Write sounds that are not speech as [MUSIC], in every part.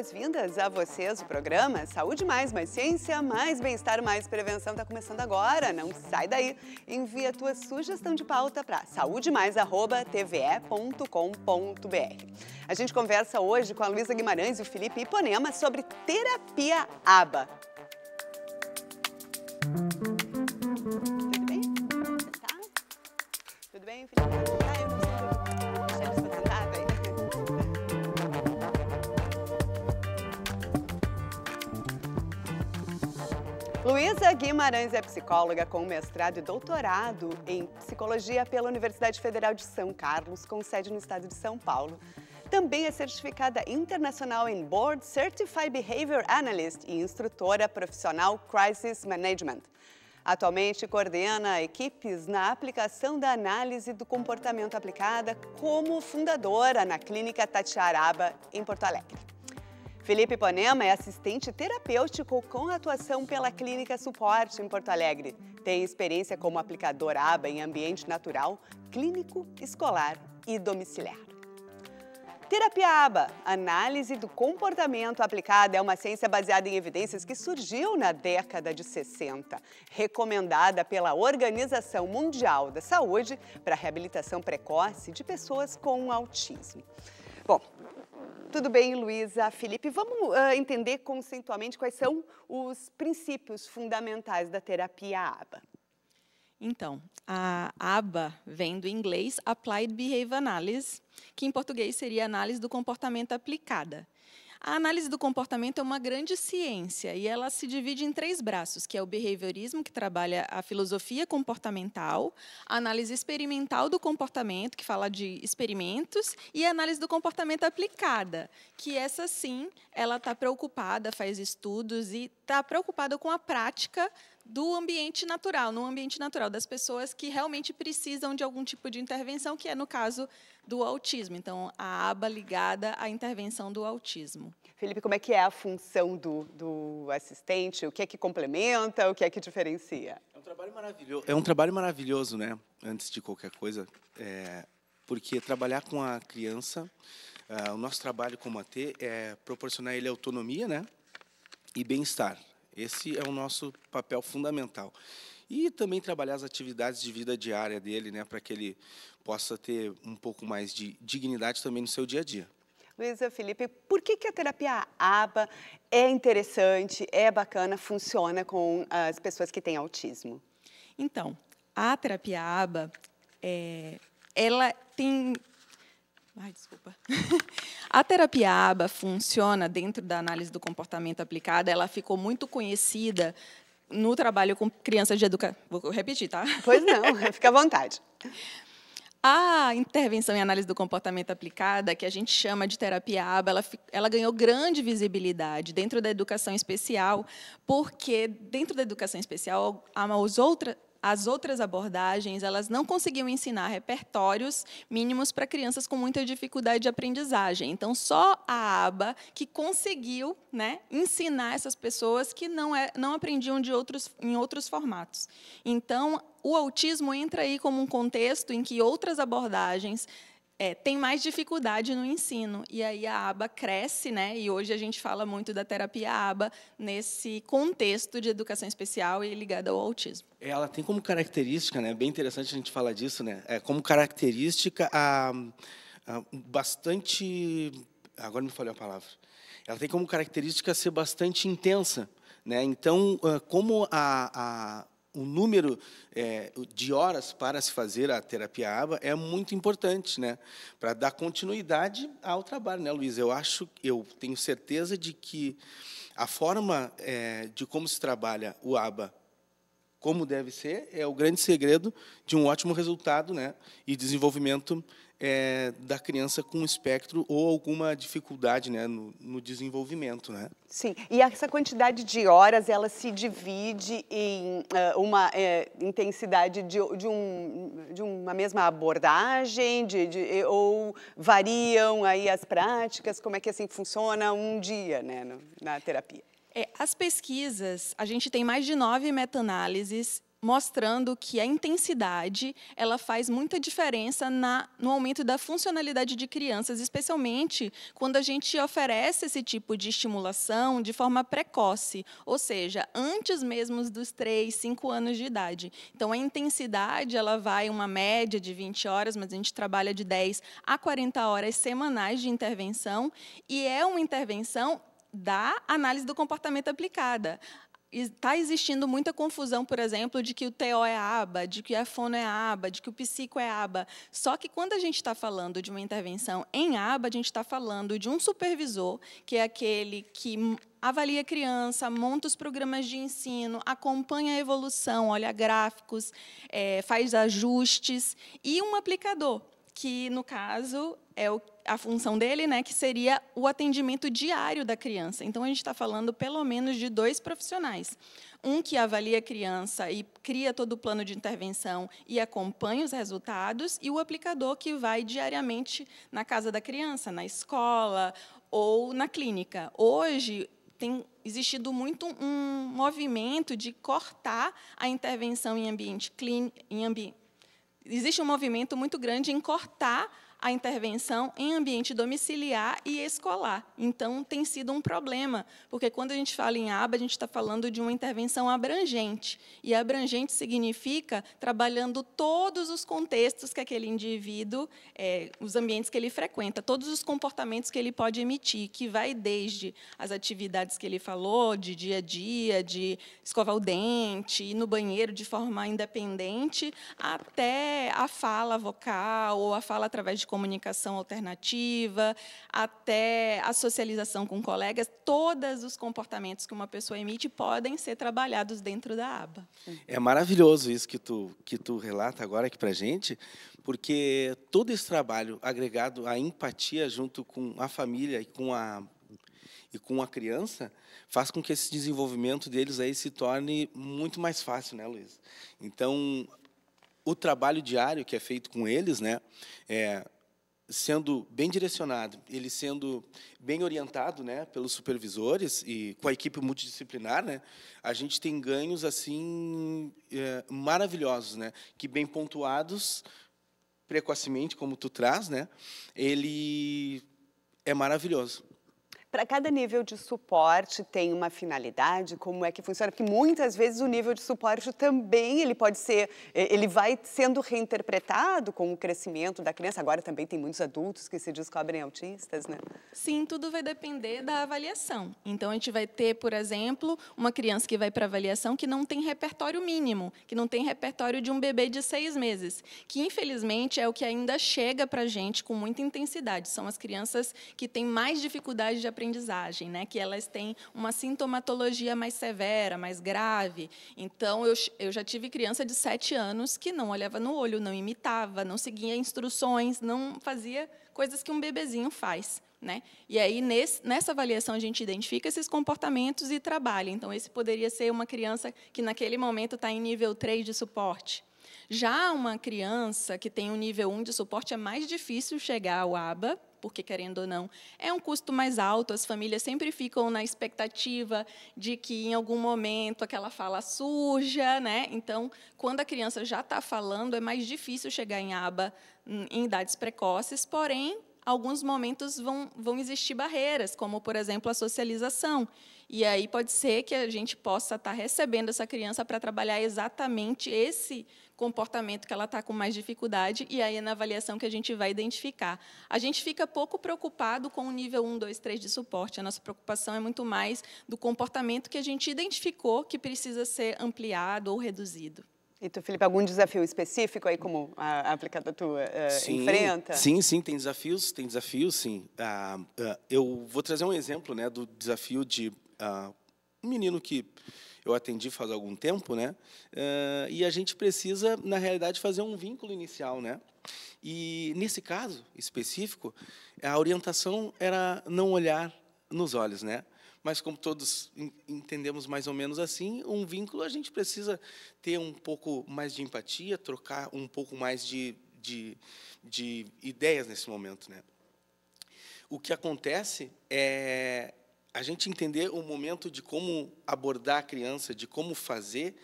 boas-vindas a vocês, o programa Saúde Mais, mais ciência, mais bem-estar, mais prevenção. Está começando agora, não sai daí. Envie a tua sugestão de pauta para saúdemais.tve.com.br. A gente conversa hoje com a Luísa Guimarães e o Felipe Iponema sobre terapia ABA. Tudo bem? Tá? Tudo bem, Felipe? Luísa Guimarães é psicóloga com mestrado e doutorado em psicologia pela Universidade Federal de São Carlos, com sede no estado de São Paulo. Também é certificada internacional em Board Certified Behavior Analyst e instrutora profissional Crisis Management. Atualmente coordena equipes na aplicação da análise do comportamento aplicada como fundadora na Clínica Tatiaraba, em Porto Alegre. Felipe Ipanema é assistente terapêutico com atuação pela Clínica Suporte em Porto Alegre. Tem experiência como aplicador aba em ambiente natural, clínico, escolar e domiciliar. Terapia ABA, análise do comportamento aplicada, é uma ciência baseada em evidências que surgiu na década de 60, recomendada pela Organização Mundial da Saúde para a reabilitação precoce de pessoas com autismo. Bom, tudo bem, Luísa, Felipe. Vamos uh, entender conceitualmente quais são os princípios fundamentais da terapia ABA. Então, a ABA vem do inglês Applied Behavior Analysis, que em português seria análise do comportamento aplicada. A análise do comportamento é uma grande ciência e ela se divide em três braços, que é o behaviorismo, que trabalha a filosofia comportamental, a análise experimental do comportamento, que fala de experimentos, e a análise do comportamento aplicada, que essa sim, ela está preocupada, faz estudos e está preocupada com a prática do ambiente natural, no ambiente natural, das pessoas que realmente precisam de algum tipo de intervenção, que é no caso do autismo. Então, a aba ligada à intervenção do autismo. Felipe, como é que é a função do, do assistente? O que é que complementa? O que é que diferencia? É um trabalho maravilhoso, é um trabalho maravilhoso né? Antes de qualquer coisa, é, porque trabalhar com a criança, é, o nosso trabalho como AT é proporcionar ele autonomia né? e bem-estar esse é o nosso papel fundamental. E também trabalhar as atividades de vida diária dele, né, para que ele possa ter um pouco mais de dignidade também no seu dia a dia. Luísa Felipe, por que, que a terapia ABA é interessante, é bacana, funciona com as pessoas que têm autismo? Então, a terapia ABA, é, ela tem Ai, desculpa. [LAUGHS] A terapia ABA funciona dentro da análise do comportamento aplicada. Ela ficou muito conhecida no trabalho com crianças de educação. Vou repetir, tá? [LAUGHS] Pois não, fica à vontade. A intervenção em análise do comportamento aplicada, que a gente chama de terapia ABA, ela, ela, ganhou grande visibilidade dentro da educação especial, porque dentro da educação especial, as outras, as outras abordagens, elas não conseguiam ensinar repertórios mínimos para crianças com muita dificuldade de aprendizagem. Então, só a aba que conseguiu né, ensinar essas pessoas que não, é, não aprendiam de outros, em outros formatos. Então, o autismo entra aí como um contexto em que outras abordagens é, tem mais dificuldade no ensino. E aí a aba cresce, né? E hoje a gente fala muito da terapia aba nesse contexto de educação especial e ligada ao autismo. Ela tem como característica, né? Bem interessante a gente falar disso, né? É, como característica a, a bastante. Agora me falhou a palavra. Ela tem como característica ser bastante intensa. Né? Então, ah, como a, a, o número é, de horas para se fazer a terapia ABA é muito importante, né? Para dar continuidade ao trabalho, né, Luiz? Eu acho, eu tenho certeza de que a forma é, de como se trabalha o ABA, como deve ser, é o grande segredo de um ótimo resultado, né? E desenvolvimento é, da criança com espectro ou alguma dificuldade né, no, no, desenvolvimento. Né? Sim, e essa quantidade de horas, ela se divide em uh, uma eh, intensidade de, de, um, de uma mesma abordagem, de, de, eh, ou variam aí as práticas, como é que assim funciona um dia né, no, na terapia? É, as pesquisas, a gente tem mais de nove meta-análises mostrando que a intensidade ela faz muita diferença na, no aumento da funcionalidade de crianças, especialmente quando a gente oferece esse tipo de estimulação de forma precoce, ou seja, antes mesmo dos 3, 5 anos de idade. Então, a intensidade ela vai uma média de 20 horas, mas a gente trabalha de 10 a 40 horas semanais de intervenção e é uma intervenção da análise do comportamento aplicada está existindo muita confusão, por exemplo, de que o TO é aba, de que o fono é aba, de que o psico é aba. Só que quando a gente está falando de uma intervenção em aba, a gente está falando de um supervisor, que é aquele que avalia a criança, monta os programas de ensino, acompanha a evolução, olha gráficos, é, faz ajustes, e um aplicador, que, no caso, é o, a função dele, né, que seria o atendimento diário da criança. Então, a gente está falando pelo menos de dois profissionais. Um que avalia a criança e cria todo o plano de intervenção e acompanha os resultados, e o aplicador que vai diariamente na casa da criança, na escola ou na clínica. Hoje, tem existido muito um movimento de cortar a intervenção em ambiente clínico. Ambi... Existe um movimento muito grande em cortar a intervenção em ambiente domiciliar e escolar. Então, tem sido um problema, porque quando a gente fala em aba, a gente está falando de uma intervenção abrangente. E abrangente significa trabalhando todos os contextos que aquele indivíduo, é, os ambientes que ele frequenta, todos os comportamentos que ele pode emitir, que vai desde as atividades que ele falou, de dia a dia, de escovar o dente, ir no banheiro de forma independente, até a fala vocal ou a fala através de comunicação alternativa, até a socialização com colegas, todos os comportamentos que uma pessoa emite podem ser trabalhados dentro da aba. É maravilhoso isso que tu, que tu relata agora aqui para gente, porque todo esse trabalho agregado à empatia junto com a família e com a e com a criança, faz com que esse desenvolvimento deles aí se torne muito mais fácil, né, Luiz? Então, o trabalho diário que é feito com eles, né, é, sendo bem direcionado, ele sendo bem orientado, né, pelos supervisores e com a equipe multidisciplinar, né, a gente tem ganhos assim é, maravilhosos, né, que bem pontuados precocemente, como tu traz, né, ele é maravilhoso. Para cada nível de suporte tem uma finalidade, como é que funciona? Porque muitas vezes o nível de suporte também ele pode ser, ele vai sendo reinterpretado com o crescimento da criança. Agora também tem muitos adultos que se descobrem autistas, né? Sim, tudo vai depender da avaliação. Então a gente vai ter, por exemplo, uma criança que vai para avaliação que não tem repertório mínimo, que não tem repertório de um bebê de seis meses, que infelizmente é o que ainda chega para a gente com muita intensidade. São as crianças que têm mais dificuldade de aprendizagem, né? que elas têm uma sintomatologia mais severa, mais grave. Então, eu, eu já tive criança de 7 anos que não olhava no olho, não imitava, não seguia instruções, não fazia coisas que um bebezinho faz. Né? E aí, nesse, nessa avaliação, a gente identifica esses comportamentos e trabalha. Então, esse poderia ser uma criança que, naquele momento, está em nível 3 de suporte. Já uma criança que tem um nível 1 de suporte é mais difícil chegar ao ABA, porque, querendo ou não, é um custo mais alto. As famílias sempre ficam na expectativa de que, em algum momento, aquela fala surja. Né? Então, quando a criança já está falando, é mais difícil chegar em aba hum, em idades precoces, porém, alguns momentos vão, vão existir barreiras, como, por exemplo, a socialização. E aí pode ser que a gente possa estar tá recebendo essa criança para trabalhar exatamente esse comportamento que ela está com mais dificuldade, e aí é na avaliação que a gente vai identificar. A gente fica pouco preocupado com o nível 1, 2, 3 de suporte, a nossa preocupação é muito mais do comportamento que a gente identificou que precisa ser ampliado ou reduzido. E tu, Felipe, algum desafio específico aí como a, aplicada tua uh, sim, enfrenta? Sim, sim, tem desafios, tem desafios, sim. Uh, uh, eu vou trazer um exemplo, né, do desafio de ah, um menino que eu atendi faz algum tempo, né? e a gente precisa, na realidade, fazer um vínculo inicial, né? E nesse caso específico, a orientação era não olhar nos olhos, né? mas como todos entendemos mais ou menos assim, um vínculo a gente precisa ter um pouco mais de empatia, trocar um pouco mais de, de, de ideias nesse momento. Né? O que acontece é a gente entender o momento de como abordar a criança, de como fazer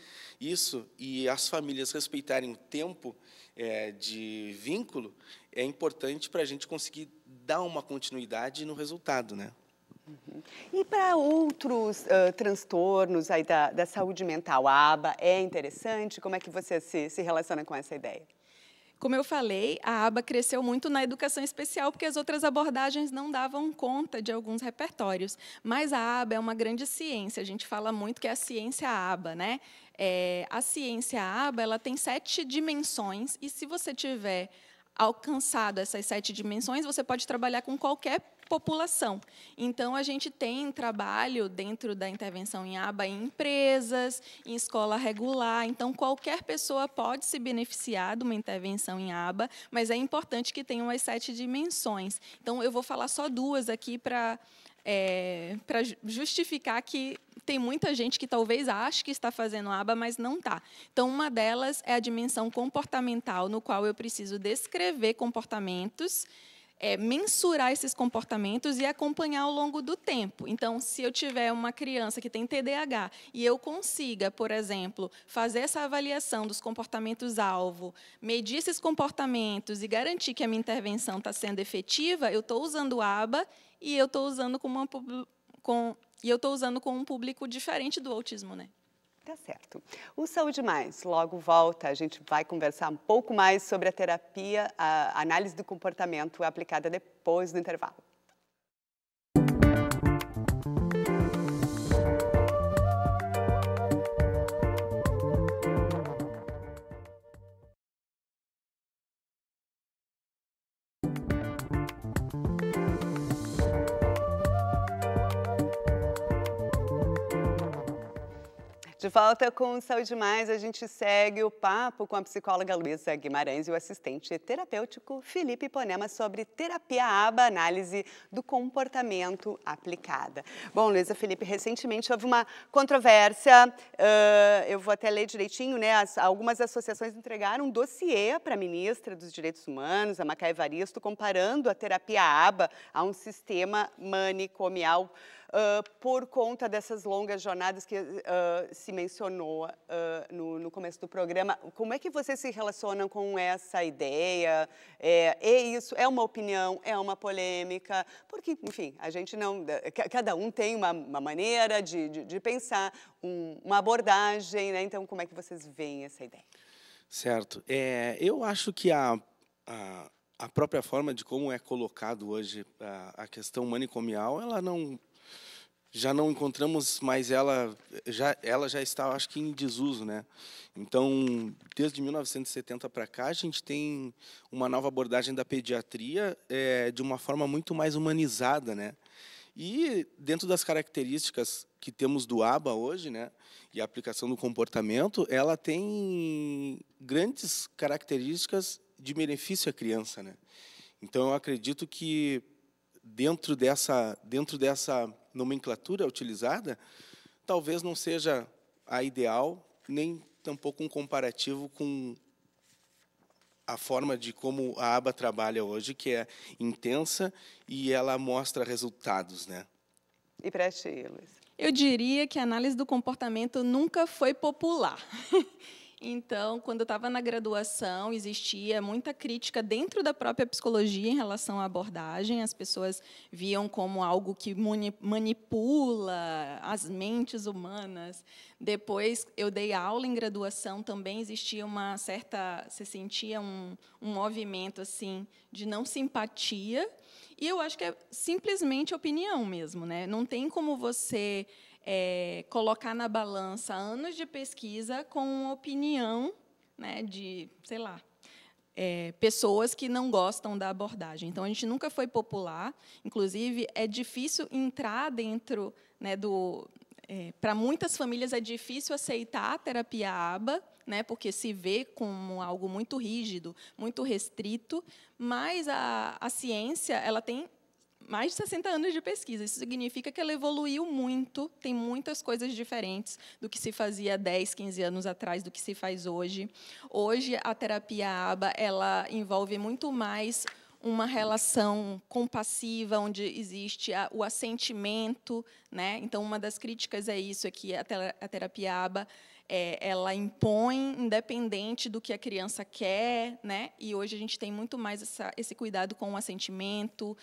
isso, e as famílias respeitarem o tempo é, de vínculo, é importante para a gente conseguir dar uma continuidade no resultado, né? E para outros uh, transtornos aí da, da saúde mental, a aba é interessante? Como é que você se, se relaciona com essa ideia? Como eu falei, a aba cresceu muito na educação especial, porque as outras abordagens não davam conta de alguns repertórios. Mas a aba é uma grande ciência, a gente fala muito que é a ciência aba, né? É, a ciência aba ela tem sete dimensões, e se você tiver alcançado essas sete dimensões, você pode trabalhar com qualquer população. Então, a gente tem trabalho dentro da intervenção em aba em empresas, em escola regular. Então, qualquer pessoa pode se beneficiar de uma intervenção em aba, mas é importante que tenham as sete dimensões. Então, eu vou falar só duas aqui para. É, justificar que tem muita gente que talvez ache que está fazendo aba, mas não está. Então, uma delas é a dimensão comportamental, no qual eu preciso descrever comportamentos é, mensurar esses comportamentos e acompanhar ao longo do tempo. Então, se eu tiver uma criança que tem TDAH e eu consiga, por exemplo, fazer essa avaliação dos comportamentos alvo, medir esses comportamentos e garantir que a minha intervenção está sendo efetiva, eu estou usando o aba e eu estou usando com uma com, e eu estou usando com um público diferente do autismo, né? Tá certo. O Saúde Mais logo volta. A gente vai conversar um pouco mais sobre a terapia, a análise do comportamento aplicada depois do intervalo. De volta com Saúde Mais, a gente segue o papo com a psicóloga Luísa Guimarães e o assistente terapêutico Felipe Ponema sobre terapia aba análise do comportamento aplicada. Bom, Luísa Felipe, recentemente houve uma controvérsia, uh, eu vou até ler direitinho, né? As, algumas associações entregaram um dossiê para a ministra dos Direitos Humanos, a Maca Varisto, comparando a terapia aba a um sistema manicomial por conta dessas longas jornadas que uh, se mencionou uh, no, no, começo do programa. Como é que vocês se relacionam com essa ideia? É, é, isso? É uma opinião? É uma polêmica? Porque, enfim, a gente não. Cada um tem uma, uma maneira de, de, de pensar, um, uma abordagem, né? Então, como é que vocês veem essa ideia? Certo. É, eu acho que a, a, a, própria forma de como é colocado hoje a questão manicomial, ela não já não encontramos mais ela, já, ela já está, acho que, em desuso, né? Então, desde 1970 para cá, a gente tem uma nova abordagem da pediatria é, de uma forma muito mais humanizada, né? E dentro das características que temos do ABA hoje, né, e a aplicação do comportamento, ela tem grandes características de benefício à criança, né? Então eu acredito que dentro dessa dentro dessa nomenclatura utilizada talvez não seja a ideal, nem tampouco um comparativo com a forma de como a aba trabalha hoje, que é intensa e ela mostra resultados, né? E preste, aí, Luiz? Eu diria que a análise do comportamento nunca foi popular. [LAUGHS] Então, quando eu estava na graduação, existia muita crítica dentro da própria psicologia em relação à abordagem. As pessoas viam como algo que manipula as mentes humanas. Depois, eu dei aula em graduação, também existia uma certa. Você sentia um, um movimento assim de não simpatia. E eu acho que é simplesmente opinião mesmo. Né? Não tem como você é, colocar na balança anos de pesquisa com opinião né, de, sei lá, é, pessoas que não gostam da abordagem. Então, a gente nunca foi popular. Inclusive, é difícil entrar dentro né, do... É, Para muitas famílias, é difícil aceitar a terapia ABA, né, porque se vê como algo muito rígido, muito restrito, mas a, a ciência ela tem mais de 60 anos de pesquisa. Isso significa que ela evoluiu muito, tem muitas coisas diferentes do que se fazia 10, 15 anos atrás, do que se faz hoje. Hoje, a terapia ABA ela envolve muito mais uma relação compassiva, onde existe a, o assentimento. Né? Então, uma das críticas é isso, é que a, a terapia ABA é, ela impõe, independente do que a criança quer, né? e hoje a gente tem muito mais essa, esse cuidado com o assentimento,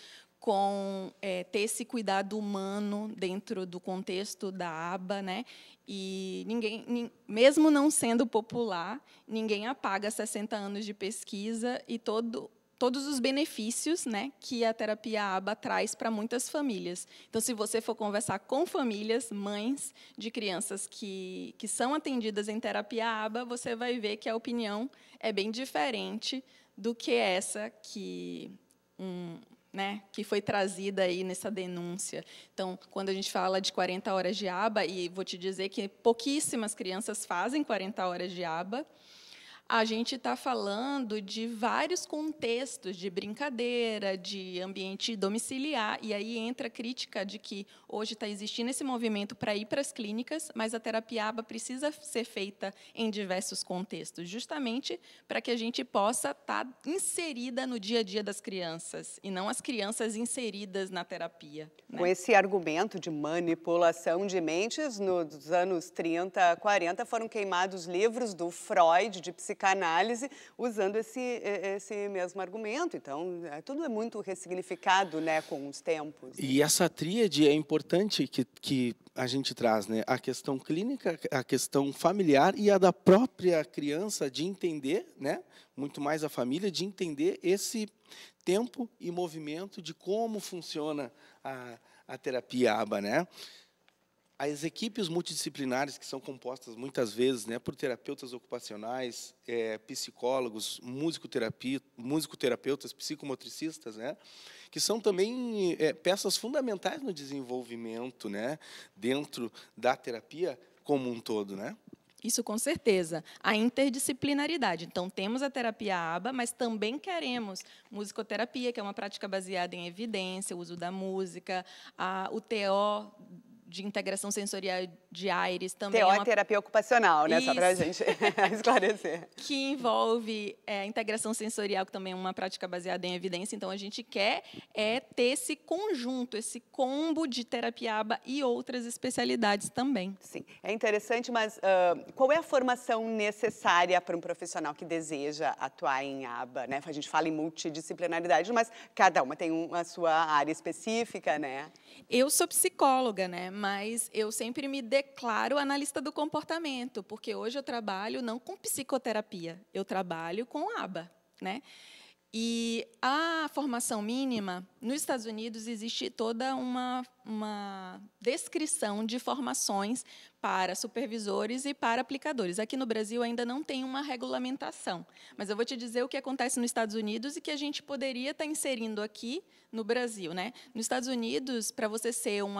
com é, ter esse cuidado humano dentro do contexto da aba, né? E ninguém, mesmo não sendo popular, ninguém apaga 60 anos de pesquisa e todo todos os benefícios né, que a terapia ABA traz para muitas famílias. Então, se você for conversar com famílias, mães de crianças que, que são atendidas em terapia ABA, você vai ver que a opinião é bem diferente do que essa que um, né, que foi trazida aí nessa denúncia. Então, quando a gente fala de 40 horas de aba, e vou te dizer que pouquíssimas crianças fazem 40 horas de aba, a gente está falando de vários contextos de brincadeira, de ambiente domiciliar, e aí entra a crítica de que hoje está existindo esse movimento para ir para as clínicas, mas a terapia aba precisa ser feita em diversos contextos, justamente para que a gente possa estar tá inserida no dia a dia das crianças, e não as crianças inseridas na terapia. Né? Com esse argumento de manipulação de mentes, nos anos 30, 40, foram queimados livros do Freud, de psicologia, psicanálise usando esse, esse mesmo argumento. Então, é, tudo é muito ressignificado né, com os tempos. E essa tríade é importante que, que a gente traz, né? A questão clínica, a questão familiar e a da própria criança de entender, né? Muito mais a família de entender esse tempo e movimento de como funciona a, a terapia ABA, né? as equipes multidisciplinares, que são compostas muitas vezes né, por terapeutas ocupacionais, é, psicólogos, musicoterapeutas, psicomotricistas, né, que são também é, peças fundamentais no desenvolvimento né, dentro da terapia como um todo. Né? Isso com certeza. A interdisciplinaridade. Então, temos a terapia ABA, mas também queremos musicoterapia, que é uma prática baseada em evidência, o uso da música, a, o TO de integração sensorial de Aires também. TO é uma... terapia ocupacional, né? Isso. Só para a gente [LAUGHS] esclarecer. que envolve é, integração sensorial, que também é uma prática baseada em evidência. Então, a gente quer é, ter esse conjunto, esse combo de terapia aba e outras especialidades também. Sim, é interessante, mas uh, qual é a formação necessária para um profissional que deseja atuar em aba? Né? A gente fala em multidisciplinaridade, mas cada uma tem uma sua área específica, né? Eu sou psicóloga, né? mas eu sempre me declaro analista do comportamento, porque hoje eu trabalho não com psicoterapia, eu trabalho com ABA, né? E a formação mínima, nos Estados Unidos, existe toda uma, uma descrição de formações para supervisores e para aplicadores. Aqui no Brasil ainda não tem uma regulamentação, mas eu vou te dizer o que acontece nos Estados Unidos e que a gente poderia estar tá inserindo aqui no Brasil. Né? Nos Estados Unidos, para você ser um,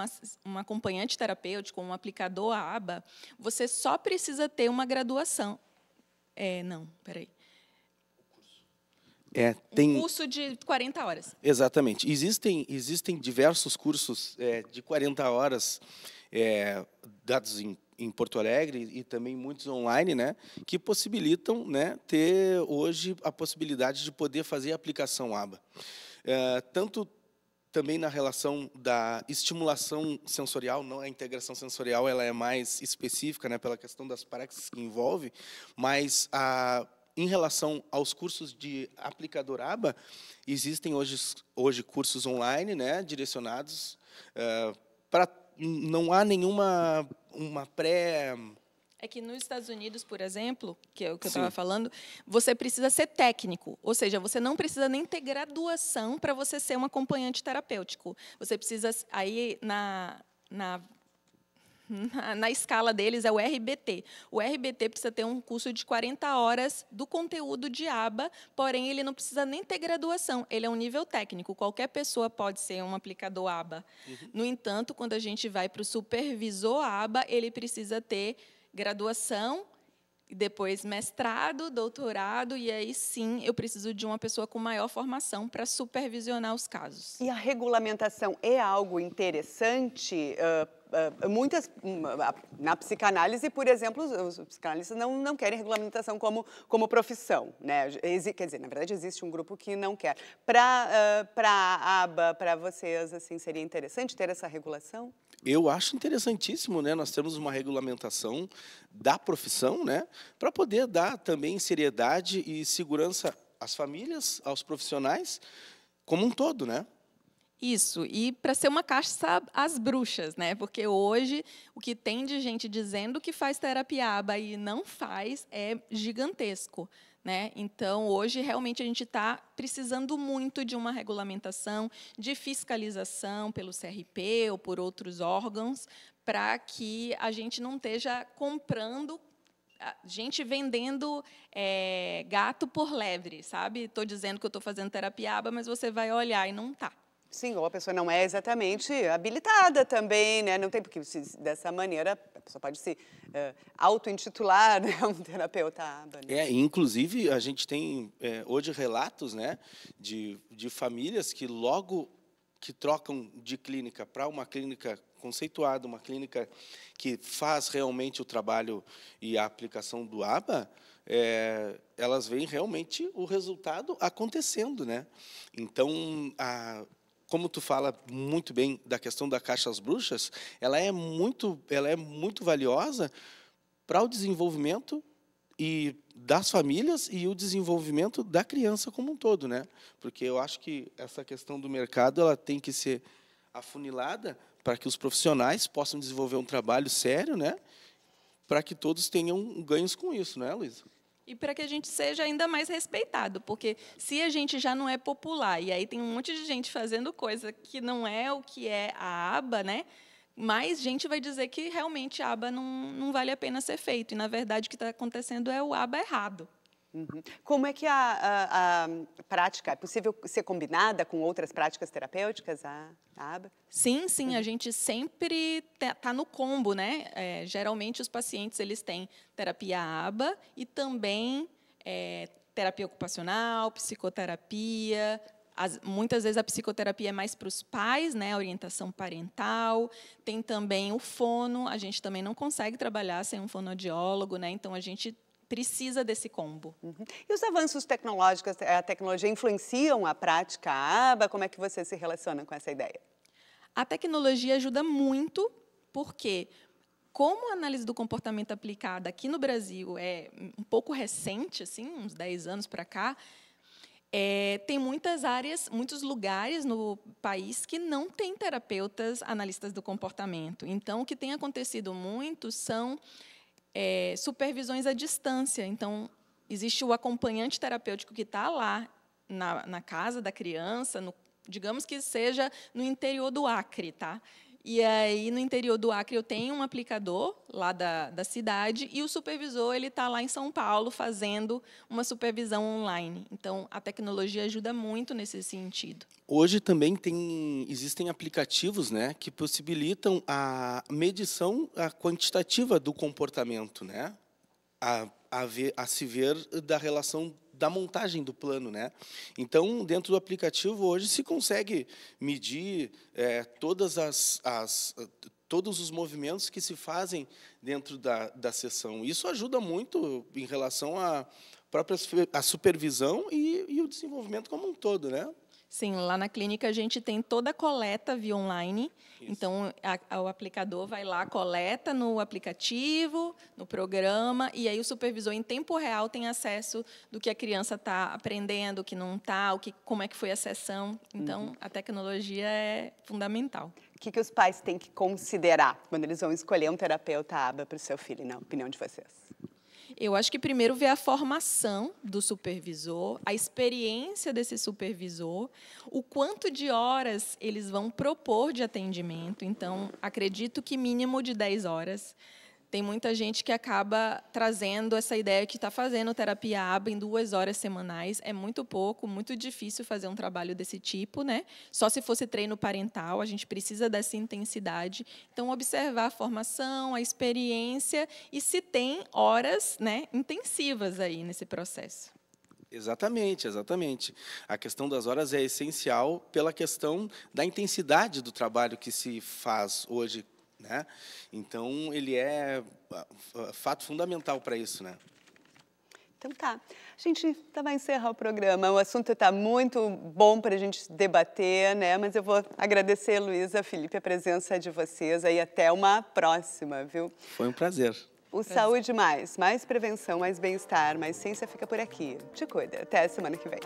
acompanhante terapêutico, um aplicador à aba, você só precisa ter uma graduação. É, não, peraí. É, tem... Um curso de 40 horas. Exatamente. Existem, existem diversos cursos é, de 40 horas é, dados em, em, Porto Alegre e também muitos online, né, que possibilitam né, ter hoje a possibilidade de poder fazer a aplicação ABA. É, tanto também na relação da estimulação sensorial, não a integração sensorial, ela é mais específica, né, pela questão das praxis que envolve, mas a em relação aos cursos de aplicador ABA, existem hoje, hoje cursos online, né, direcionados uh, eh, para não há nenhuma uma pré é que nos Estados Unidos, por exemplo, que é o que eu estava falando, você precisa ser técnico. Ou seja, você não precisa nem ter graduação para você ser um acompanhante terapêutico. Você precisa. Aí, na, na [LAUGHS] Na, escala deles é o RBT. O RBT precisa ter um curso de 40 horas do conteúdo de aba, porém ele não precisa nem ter graduação, ele é um nível técnico, qualquer pessoa pode ser um aplicador aba. Uhum. No entanto, quando a gente vai para o supervisor aba, ele precisa ter graduação depois mestrado, doutorado, e aí sim eu preciso de uma pessoa com maior formação para supervisionar os casos. E a regulamentação é algo interessante uh ah, muitas, hum, ah, na psicanálise, por exemplo, os psicanalistas não, não querem regulamentação como, como profissão, né? Quer dizer, na verdade, existe um grupo que não quer. Para uh, ah, a aba, para vocês, assim, seria interessante ter essa regulação? Eu acho interessantíssimo, né? Nós temos uma regulamentação da profissão, né? Para poder dar também seriedade e segurança às famílias, aos profissionais, como um todo, né? Isso, e para ser uma caixa às bruxas, né? Porque hoje o que tem de gente dizendo que faz terapiaba e não faz é gigantesco. Né? Então, hoje, realmente, a gente está precisando muito de uma regulamentação, de fiscalização pelo CRP ou por outros órgãos, para que a gente não esteja comprando gente vendendo é, gato por lebre, sabe? Estou dizendo que eu estou fazendo terapiaba, mas você vai olhar e não está. Sim, ou a pessoa não é exatamente habilitada também, né? Não tem porque se, dessa maneira a pessoa pode se uh, auto-intitular [LAUGHS] né? um terapeuta né? É, inclusive a gente tem é, hoje relatos, né, de, de famílias que logo que trocam de clínica para uma clínica conceituada, uma clínica que faz realmente o trabalho e a aplicação do ABA, é, elas veem realmente o resultado acontecendo, né? Então, a, como tu fala muito bem da questão da caixa às bruxas, ela é muito, ela é muito valiosa para o desenvolvimento e das famílias e o desenvolvimento da criança como um todo, né? Porque eu acho que essa questão do mercado ela tem que ser afunilada para que os profissionais possam desenvolver um trabalho sério, né? Para que todos tenham ganhos com isso, né, Luísa? E para que a gente seja ainda mais respeitado, porque se a gente já não é popular e aí tem um monte de gente fazendo coisa que não é o que é a aba, né? mais gente vai dizer que realmente a aba não, não vale a pena ser feito. E, na verdade, o que está acontecendo é o aba errado. Uhum. Como é que a, a, a, prática é possível ser combinada com outras práticas terapêuticas, a, a aba? Sim, sim, a uhum. gente sempre está no combo, né? É, geralmente os pacientes eles têm terapia aba e também é, terapia ocupacional, psicoterapia. As, muitas vezes a psicoterapia é mais para os pais, né? orientação parental. Tem também o fono. A gente também não consegue trabalhar sem um fonodiólogo, né? Então a gente precisa desse combo. Uhum. E os avanços tecnológicos, eh, a tecnologia influenciam a prática, a aba? Como é que você se relaciona com essa ideia? A tecnologia ajuda muito, porque como a análise do comportamento aplicada aqui no Brasil é um pouco recente, assim, uns 10 anos para cá, é, tem muitas áreas, muitos lugares no país que não têm terapeutas analistas do comportamento. Então, o que tem acontecido muito são é, supervisões à distância. Então, existe o acompanhante terapêutico que está lá na, na, casa da criança, no, digamos que seja no interior do Acre, tá? E aí, no interior do Acre, eu tenho um aplicador lá da, da cidade e o supervisor ele está lá em São Paulo fazendo uma supervisão online. Então, a tecnologia ajuda muito nesse sentido. Hoje também tem, existem aplicativos né, que possibilitam a medição a quantitativa do comportamento, né? a, a, ver, a se ver da relação da montagem do plano. Né? Então, dentro do aplicativo, hoje, se consegue medir é, todas as, as todos os movimentos que se fazem dentro da, da sessão. Isso ajuda muito em relação à própria supervisão e, e o desenvolvimento como um todo, né? Sim, lá na clínica a gente tem toda a coleta via online. Isso. Então, a, a, o aplicador vai lá, coleta no aplicativo, no programa, e aí o supervisor, em tempo real, tem acesso do que a criança está aprendendo, o que não está, como é que foi a sessão. Então, uhum. a tecnologia é fundamental. O que, que os pais têm que considerar quando eles vão escolher um terapeuta aba para o seu filho, na opinião de vocês? Eu acho que primeiro ver a formação do supervisor, a experiência desse supervisor, o quanto de horas eles vão propor de atendimento. Então, acredito que mínimo de 10 horas tem muita gente que acaba trazendo essa ideia que está fazendo terapia aba em duas horas semanais. É muito pouco, muito difícil fazer um trabalho desse tipo, né? Só se fosse treino parental, a gente precisa dessa intensidade. Então, observar a formação, a experiência e se tem horas né, intensivas aí nesse processo. Exatamente, exatamente. A questão das horas é essencial pela questão da intensidade do trabalho que se faz hoje né? Então, ele é ah, fato fundamental para isso. Né? Então tá, a gente tá vai encerrar o programa. O assunto está muito bom para a gente debater, né? Mas eu vou agradecer, Luísa, Felipe, a presença de vocês aí. Até uma próxima, viu? Foi um prazer. O prazer. Saúde Mais, mais prevenção, mais bem-estar, mais ciência fica por aqui. Te cuida. Até a semana que vem.